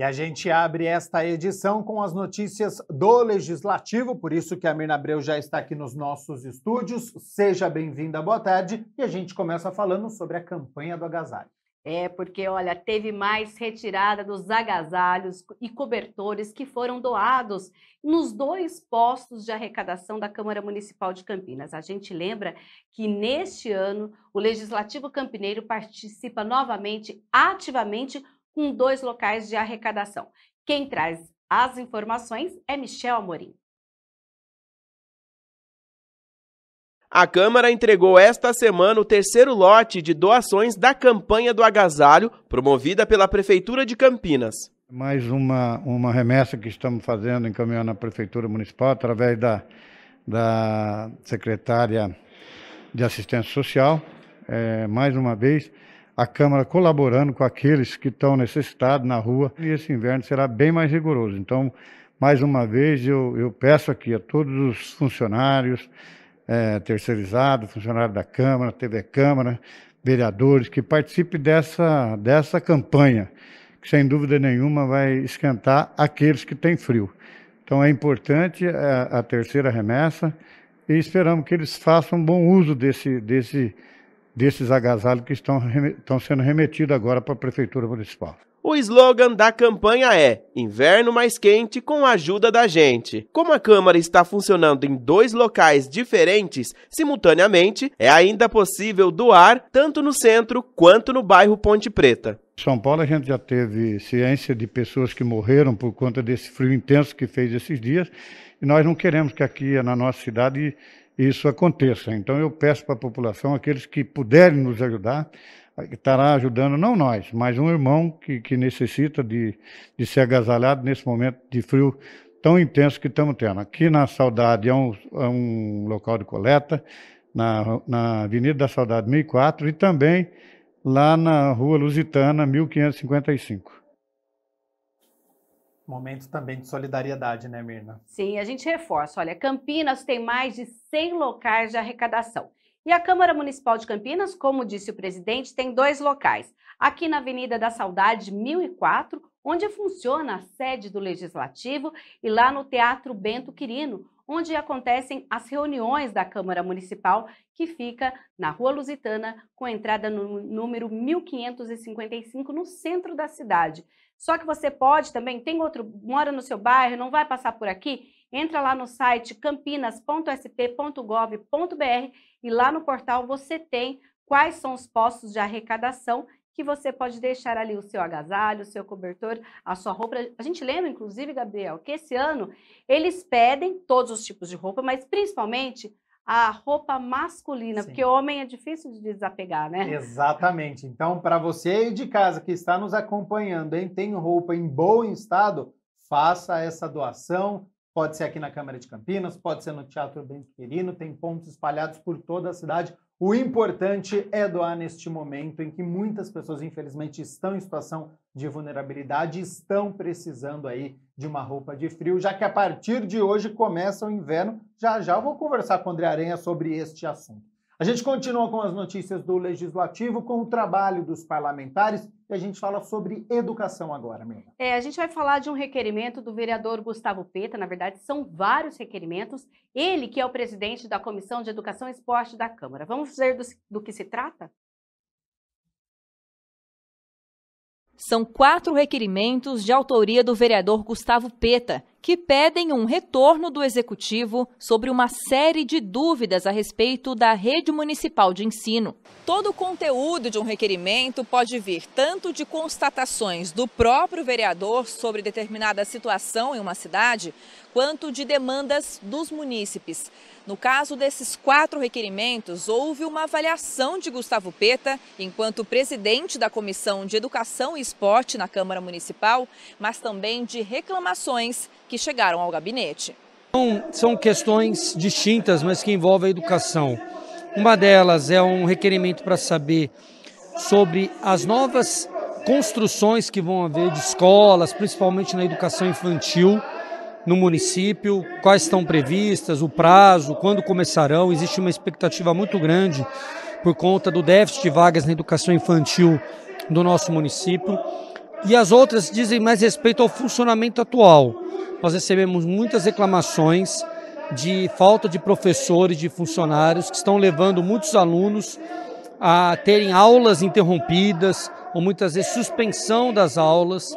E a gente abre esta edição com as notícias do Legislativo, por isso que a Mirna Abreu já está aqui nos nossos estúdios. Seja bem-vinda, boa tarde. E a gente começa falando sobre a campanha do agasalho. É, porque, olha, teve mais retirada dos agasalhos e cobertores que foram doados nos dois postos de arrecadação da Câmara Municipal de Campinas. A gente lembra que neste ano o Legislativo Campineiro participa novamente ativamente com dois locais de arrecadação. Quem traz as informações é Michel Amorim. A Câmara entregou esta semana o terceiro lote de doações da campanha do agasalho, promovida pela Prefeitura de Campinas. Mais uma, uma remessa que estamos fazendo, encaminhando à Prefeitura Municipal, através da, da Secretária de Assistência Social, é, mais uma vez, a Câmara colaborando com aqueles que estão necessitados na rua. E esse inverno será bem mais rigoroso. Então, mais uma vez, eu, eu peço aqui a todos os funcionários é, terceirizados, funcionários da Câmara, TV Câmara, vereadores, que participem dessa, dessa campanha, que sem dúvida nenhuma vai esquentar aqueles que têm frio. Então, é importante a, é, a terceira remessa e esperamos que eles façam bom uso desse. desse desses agasalhos que estão, estão sendo remetidos agora para a Prefeitura Municipal. O slogan da campanha é Inverno mais quente com a ajuda da gente. Como a Câmara está funcionando em dois locais diferentes simultaneamente, é ainda possível doar tanto no centro quanto no bairro Ponte Preta. São Paulo a gente já teve ciência de pessoas que morreram por conta desse frio intenso que fez esses dias e nós não queremos que aqui na nossa cidade isso aconteça. Então eu peço para a população, aqueles que puderem nos ajudar, estará ajudando não nós, mas um irmão que, que necessita de, de ser agasalhado nesse momento de frio tão intenso que estamos tendo. Aqui na Saudade é um, é um local de coleta, na, na Avenida da Saudade 1004 e também lá na Rua Lusitana 1555. Momento também de solidariedade, né, Mirna? Sim, a gente reforça. Olha, Campinas tem mais de 100 locais de arrecadação. E a Câmara Municipal de Campinas, como disse o presidente, tem dois locais. Aqui na Avenida da Saudade, 1004, onde funciona a sede do Legislativo, e lá no Teatro Bento Quirino, onde acontecem as reuniões da Câmara Municipal, que fica na Rua Lusitana, com entrada no número 1555, no centro da cidade. Só que você pode também, tem outro, mora no seu bairro, não vai passar por aqui? Entra lá no site campinas.sp.gov.br e lá no portal você tem quais são os postos de arrecadação que você pode deixar ali o seu agasalho, o seu cobertor, a sua roupa. A gente lembra, inclusive, Gabriel, que esse ano eles pedem todos os tipos de roupa, mas principalmente a roupa masculina, Sim. porque homem é difícil de desapegar, né? Exatamente. Então, para você de casa que está nos acompanhando, hein, tem roupa em bom estado, faça essa doação, Pode ser aqui na Câmara de Campinas, pode ser no Teatro Benquerino, tem pontos espalhados por toda a cidade. O importante é doar neste momento em que muitas pessoas, infelizmente, estão em situação de vulnerabilidade, estão precisando aí de uma roupa de frio, já que a partir de hoje começa o inverno. Já já eu vou conversar com o André Aranha sobre este assunto. A gente continua com as notícias do Legislativo, com o trabalho dos parlamentares e a gente fala sobre educação agora, Mirna. É, a gente vai falar de um requerimento do vereador Gustavo Peta, na verdade são vários requerimentos, ele que é o presidente da Comissão de Educação e Esporte da Câmara. Vamos ver do, do que se trata? São quatro requerimentos de autoria do vereador Gustavo Peta, que pedem um retorno do executivo sobre uma série de dúvidas a respeito da rede municipal de ensino. Todo o conteúdo de um requerimento pode vir tanto de constatações do próprio vereador sobre determinada situação em uma cidade, quanto de demandas dos munícipes. No caso desses quatro requerimentos, houve uma avaliação de Gustavo Peta, enquanto presidente da Comissão de Educação e Esporte na Câmara Municipal, mas também de reclamações que chegaram ao gabinete. São, são questões distintas, mas que envolvem a educação. Uma delas é um requerimento para saber sobre as novas construções que vão haver de escolas, principalmente na educação infantil no município, quais estão previstas, o prazo, quando começarão. Existe uma expectativa muito grande por conta do déficit de vagas na educação infantil do nosso município. E as outras dizem mais respeito ao funcionamento atual. Nós recebemos muitas reclamações de falta de professores, de funcionários, que estão levando muitos alunos a terem aulas interrompidas, ou muitas vezes suspensão das aulas,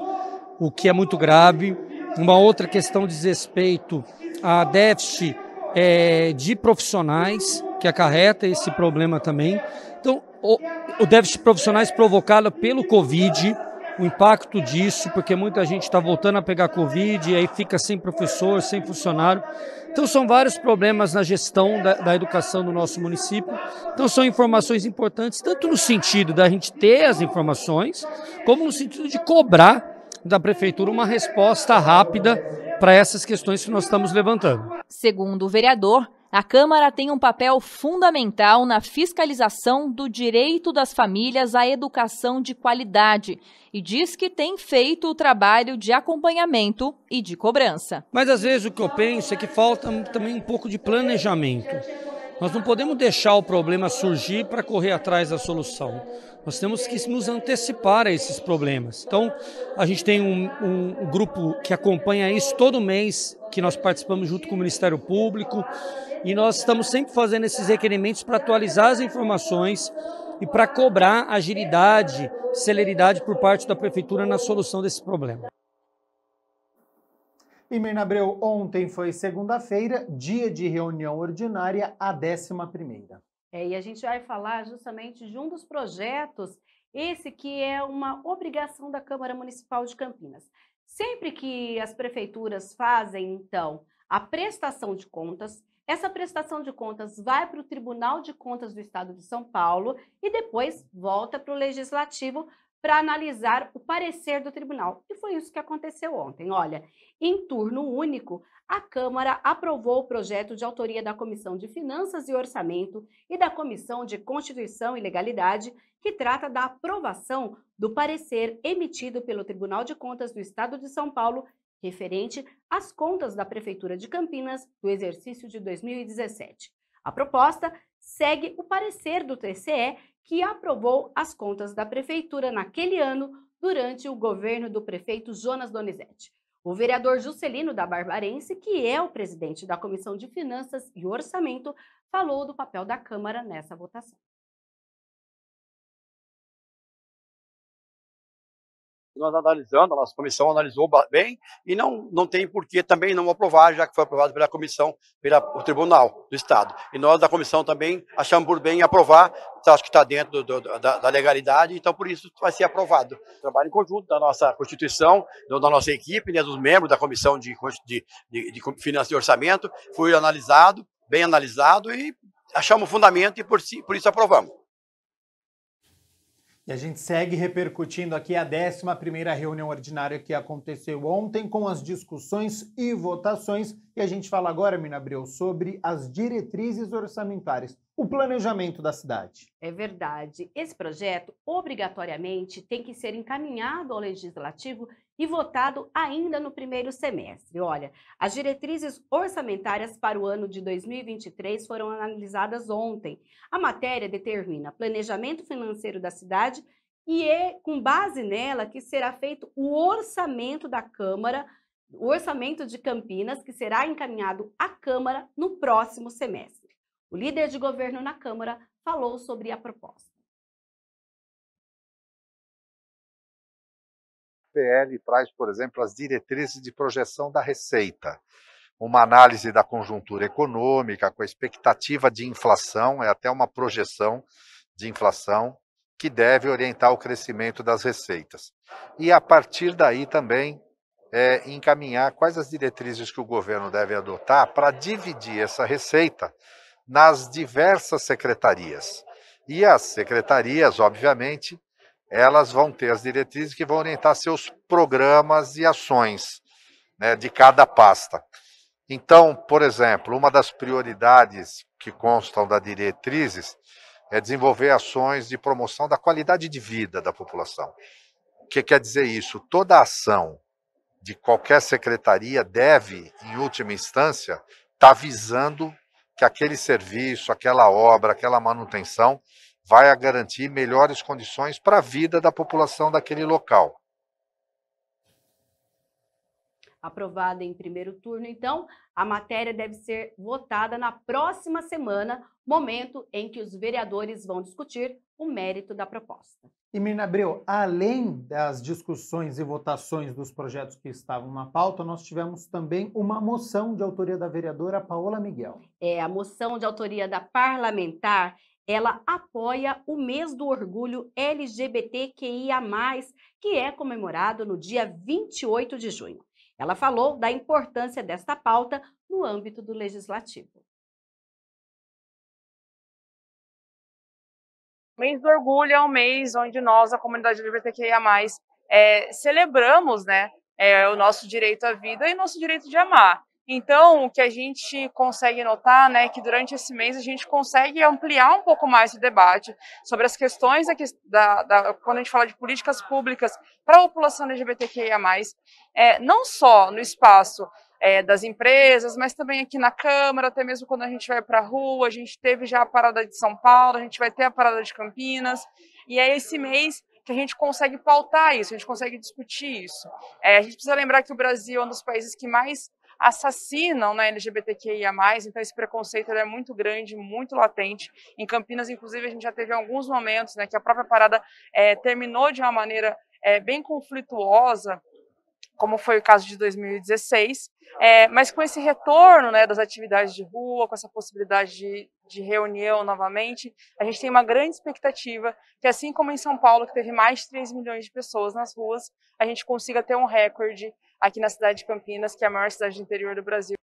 o que é muito grave uma outra questão diz respeito a déficit é, de profissionais, que acarreta esse problema também. Então, o, o déficit de profissionais provocado pelo Covid, o impacto disso, porque muita gente está voltando a pegar Covid e aí fica sem professor, sem funcionário. Então, são vários problemas na gestão da, da, educação do nosso município. Então, são informações importantes, tanto no sentido da gente ter as informações, como no sentido de cobrar da prefeitura uma resposta rápida para essas questões que nós estamos levantando. Segundo o vereador, a Câmara tem um papel fundamental na fiscalização do direito das famílias à educação de qualidade e diz que tem feito o trabalho de acompanhamento e de cobrança. Mas às vezes o que eu penso é que falta também um pouco de planejamento. Nós não podemos deixar o problema surgir para correr atrás da solução. Nós temos que nos antecipar a esses problemas. Então, a gente tem um, um, um grupo que acompanha isso todo mês, que nós participamos junto com o Ministério Público, e nós estamos sempre fazendo esses requerimentos para atualizar as informações e para cobrar agilidade, celeridade por parte da Prefeitura na solução desse problema. E Mirna Abreu, ontem foi segunda-feira, dia de reunião ordinária, a décima primeira. É, e a gente vai falar justamente de um dos projetos, esse que é uma obrigação da Câmara Municipal de Campinas. Sempre que as prefeituras fazem, então, a prestação de contas, essa prestação de contas vai para o Tribunal de Contas do Estado de São Paulo e depois volta para o Legislativo para analisar o parecer do tribunal. E foi isso que aconteceu ontem. Olha, em turno único, a Câmara aprovou o projeto de autoria da Comissão de Finanças e Orçamento e da Comissão de Constituição e Legalidade, que trata da aprovação do parecer emitido pelo Tribunal de Contas do Estado de São Paulo referente às contas da Prefeitura de Campinas do exercício de 2017. A proposta segue o parecer do TCE que aprovou as contas da prefeitura naquele ano durante o governo do prefeito Jonas Donizete. O vereador Juscelino da Barbarense, que é o presidente da Comissão de Finanças e Orçamento, falou do papel da Câmara nessa votação. nós analisando, a nossa comissão analisou bem e não, não tem por que também não aprovar, já que foi aprovado pela comissão, pelo Tribunal do Estado. E nós da comissão também achamos por bem aprovar, tá, acho que está dentro do, do, da, da, legalidade, então por isso vai ser aprovado. Trabalho em conjunto da nossa Constituição, do, da nossa equipe, né, dos membros da comissão de, de, de, de Finanças e Orçamento, foi analisado, bem analisado e achamos fundamento e por, si, por isso aprovamos. E a gente segue repercutindo aqui a 11 reunião ordinária que aconteceu ontem com as discussões e votações. E a gente fala agora, Mina Abreu, sobre as diretrizes orçamentárias, o planejamento da cidade. É verdade. Esse projeto, obrigatoriamente, tem que ser encaminhado ao Legislativo e votado ainda no primeiro semestre. Olha, as diretrizes orçamentárias para o ano de 2023 foram analisadas ontem. A matéria determina planejamento financeiro da cidade e é com base nela que será feito o orçamento da Câmara, o orçamento de Campinas, que será encaminhado à Câmara no próximo semestre. O líder de governo na Câmara falou sobre a proposta. PL traz, por exemplo, as diretrizes de projeção da receita, uma análise da conjuntura econômica com a expectativa de inflação, é até uma projeção de inflação que deve orientar o crescimento das receitas. E a partir daí também é, encaminhar quais as diretrizes que o governo deve adotar para dividir essa receita nas diversas secretarias. E as secretarias, obviamente, elas vão ter as diretrizes que vão orientar seus programas e ações né, de cada pasta. Então, por exemplo, uma das prioridades que constam das diretrizes é desenvolver ações de promoção da qualidade de vida da população. O que quer dizer isso? Toda ação de qualquer secretaria deve, em última instância, estar tá visando que aquele serviço, aquela obra, aquela manutenção vai garantir melhores condições para a vida da população daquele local. Aprovada em primeiro turno, então, a matéria deve ser votada na próxima semana, momento em que os vereadores vão discutir o mérito da proposta. E Mirna Abreu, além das discussões e votações dos projetos que estavam na pauta, nós tivemos também uma moção de autoria da vereadora Paola Miguel. É, a moção de autoria da parlamentar ela apoia o mês do orgulho LGBTQIA, que é comemorado no dia 28 de junho. Ela falou da importância desta pauta no âmbito do legislativo. O mês do orgulho é um mês onde nós, a comunidade LGBTQIA, é, eh, celebramos né, é, o nosso direito à vida e o nosso direito de amar. Então, o que a gente consegue notar, né, é que durante esse mês a gente consegue ampliar um pouco mais o debate sobre as questões aqui da, da quando a gente fala de políticas públicas para a população LGBTQIA+, é, não só no espaço é, das empresas, mas também aqui na Câmara, até mesmo quando a gente vai para a rua, a gente teve já a parada de São Paulo, a gente vai ter a parada de Campinas, e é esse mês que a gente consegue pautar isso, a gente consegue discutir isso. É, a gente precisa lembrar que o Brasil é um dos países que mais assassinam na né, LGBTQIA+, então esse preconceito é muito grande, muito latente. Em Campinas, inclusive, a gente já teve alguns momentos né, que a própria parada é, terminou de uma maneira é, bem conflituosa, como foi o caso de 2016, é, eh, mas com esse retorno né, das atividades de rua, com essa possibilidade de, de reunião novamente, a gente tem uma grande expectativa que, assim como em São Paulo, que teve mais de 3 milhões de pessoas nas ruas, a gente consiga ter um recorde aqui na cidade de Campinas, que é a maior cidade do interior do Brasil.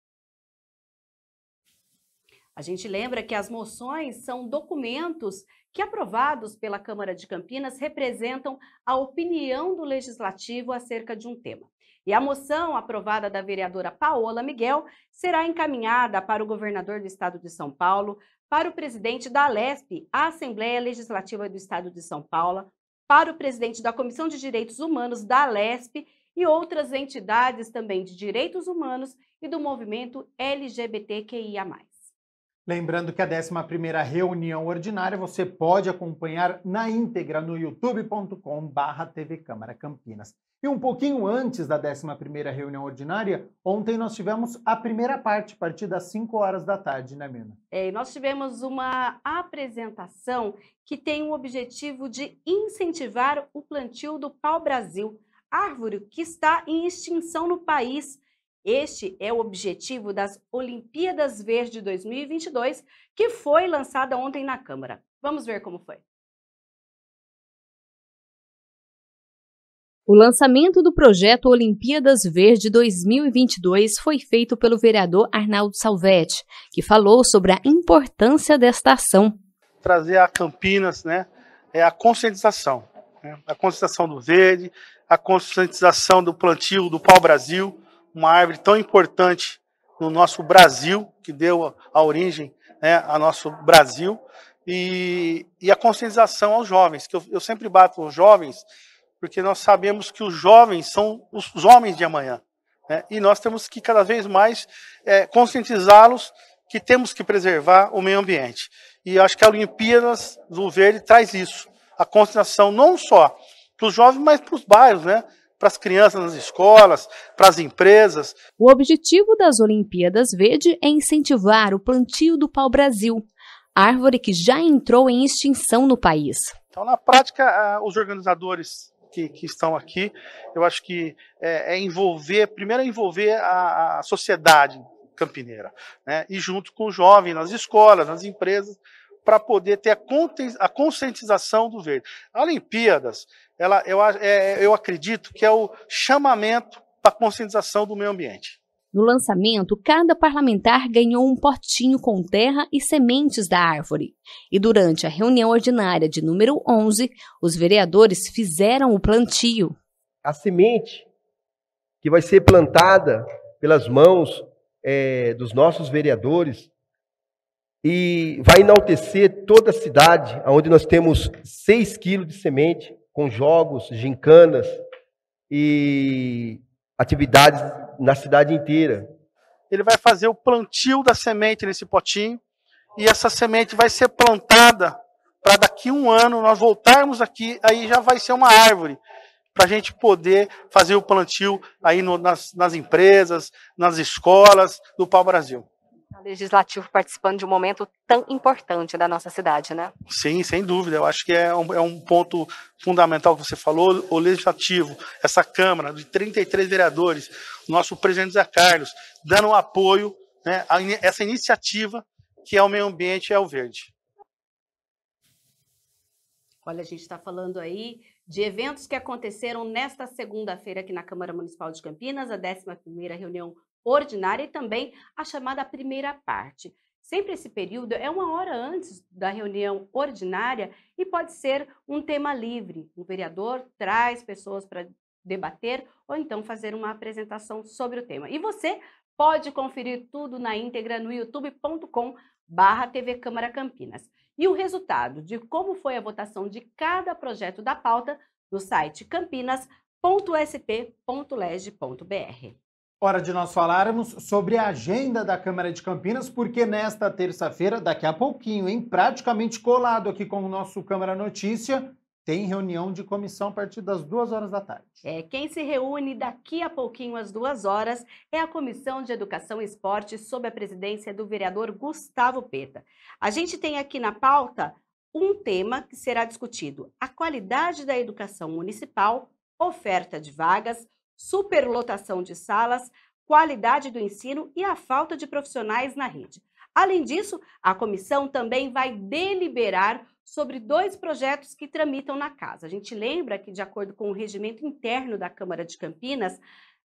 A gente lembra que as moções são documentos que, aprovados pela Câmara de Campinas, representam a opinião do legislativo acerca de um tema. E a moção aprovada da vereadora Paola Miguel será encaminhada para o governador do estado de São Paulo, para o presidente da Alesp, a Assembleia Legislativa do estado de São Paulo, para o presidente da Comissão de Direitos Humanos da Alesp e outras entidades também de direitos humanos e do movimento LGBTQIA+. Lembrando que a 11 reunião ordinária você pode acompanhar na íntegra no youtube.com.br TV Câmara Campinas. E um pouquinho antes da 11 reunião ordinária, ontem nós tivemos a primeira parte, a partir das 5 horas da tarde, né, Mina? É, nós tivemos uma apresentação que tem o objetivo de incentivar o plantio do pau-brasil, árvore que está em extinção no país. Este é o objetivo das Olimpíadas Verde 2022, que foi lançada ontem na Câmara. Vamos ver como foi. O lançamento do projeto Olimpíadas Verde 2022 foi feito pelo vereador Arnaldo Salvetti, que falou sobre a importância desta ação. Trazer a Campinas, né, é a conscientização, né, a conscientização do verde, a conscientização do plantio do pau-brasil, uma árvore tão importante no nosso Brasil, que deu a origem né, ao nosso Brasil, e, e, a conscientização aos jovens, que eu, eu sempre bato os jovens, porque nós sabemos que os jovens são os, os homens de amanhã. Né, e nós temos que cada vez mais é, conscientizá-los que temos que preservar o meio ambiente. E acho que a Olimpíadas do Verde traz isso, a conscientização não só para os jovens, mas para os bairros, né? para as crianças nas escolas, para as empresas. O objetivo das Olimpíadas Verde é incentivar o plantio do pau-brasil, árvore que já entrou em extinção no país. Então, na prática, os organizadores que, que estão aqui, eu acho que é, é envolver, primeiro é envolver a, a sociedade campineira, né? e junto com o jovem, nas escolas, nas empresas, para poder ter a conscientização do verde. A Olimpíadas, ela, eu, é, eu acredito que é o chamamento para a conscientização do meio ambiente. No lançamento, cada parlamentar ganhou um potinho com terra e sementes da árvore. E durante a reunião ordinária de número 11, os vereadores fizeram o plantio. A semente que vai ser plantada pelas mãos é, dos nossos vereadores e vai enaltecer toda a cidade, onde nós temos 6 quilos de semente, com jogos, gincanas e atividades na cidade inteira. Ele vai fazer o plantio da semente nesse potinho, e essa semente vai ser plantada para daqui um ano nós voltarmos aqui, aí já vai ser uma árvore para a gente poder fazer o plantio aí no, nas, nas, empresas, nas escolas do Pau Brasil legislativo participando de um momento tão importante da nossa cidade, né? Sim, sem dúvida. Eu acho que é um, é um ponto fundamental que você falou, o legislativo, essa Câmara de 33 vereadores, nosso presidente Zé Carlos, dando um apoio né, a essa iniciativa que é o meio ambiente e é o verde. Olha, a gente está falando aí de eventos que aconteceram nesta segunda-feira aqui na Câmara Municipal de Campinas, a 11ª reunião ordinária e também a chamada primeira parte. Sempre esse período é uma hora antes da reunião ordinária e pode ser um tema livre. O vereador traz pessoas para debater ou então fazer uma apresentação sobre o tema. E você pode conferir tudo na íntegra no youtube.com barra TV Câmara Campinas. E o resultado de como foi a votação de cada projeto da pauta no site campinas.sp.leg.br. Hora de nós falarmos sobre a agenda da Câmara de Campinas, porque nesta terça-feira, daqui a pouquinho, em praticamente colado aqui com o nosso Câmara Notícia, tem reunião de comissão a partir das duas horas da tarde. É, quem se reúne daqui a pouquinho às duas horas é a Comissão de Educação e Esporte, sob a presidência do vereador Gustavo Peta. A gente tem aqui na pauta um tema que será discutido: a qualidade da educação municipal, oferta de vagas superlotação de salas, qualidade do ensino e a falta de profissionais na rede. Além disso, a comissão também vai deliberar sobre dois projetos que tramitam na casa. A gente lembra que, de acordo com o regimento interno da Câmara de Campinas,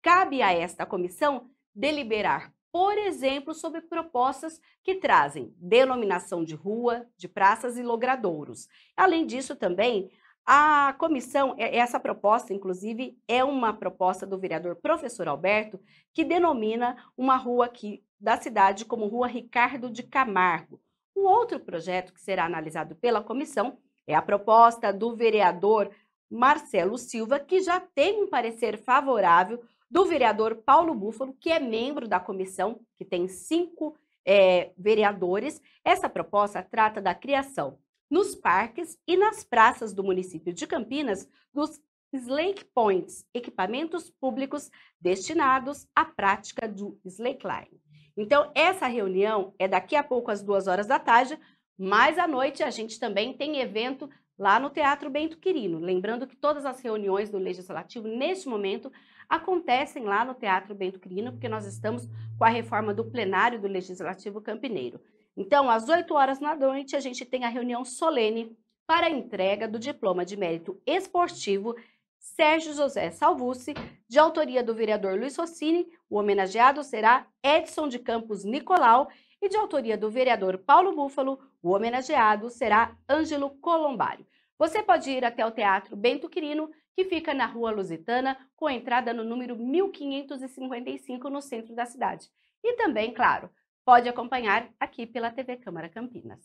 cabe a esta comissão deliberar, por exemplo, sobre propostas que trazem denominação de rua, de praças e logradouros. Além disso, também a comissão, essa proposta, inclusive, é uma proposta do vereador professor Alberto, que denomina uma rua aqui da cidade como Rua Ricardo de Camargo. O outro projeto que será analisado pela comissão é a proposta do vereador Marcelo Silva, que já tem um parecer favorável do vereador Paulo Búfalo, que é membro da comissão, que tem cinco é, vereadores. Essa proposta trata da criação nos parques e nas praças do município de Campinas dos Slake Points, equipamentos públicos destinados à prática do slackline. Então, essa reunião é daqui a pouco às duas horas da tarde, mas à noite a gente também tem evento lá no Teatro Bento Quirino. Lembrando que todas as reuniões do Legislativo, neste momento, acontecem lá no Teatro Bento Quirino, porque nós estamos com a reforma do plenário do Legislativo Campineiro. Então, às 8 horas da noite, a gente tem a reunião solene para a entrega do diploma de mérito esportivo Sérgio José Salvucci, de autoria do vereador Luiz Rossini. O homenageado será Edson de Campos Nicolau e de autoria do vereador Paulo Búfalo, o homenageado será Ângelo Colombário. Você pode ir até o Teatro Bento Quirino, que fica na Rua Lusitana, com entrada no número 1555 no centro da cidade. E também, claro, pode acompanhar aqui pela TV Câmara Campinas.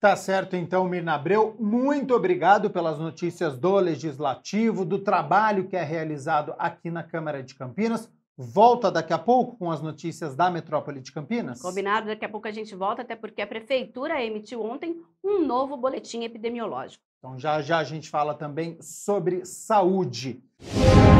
Tá certo, então, Mirna Abreu. Muito obrigado pelas notícias do Legislativo, do trabalho que é realizado aqui na Câmara de Campinas. Volta daqui a pouco com as notícias da metrópole de Campinas? Combinado, daqui a pouco a gente volta, até porque a Prefeitura emitiu ontem um novo boletim epidemiológico. Então, já já a gente fala também sobre saúde. Música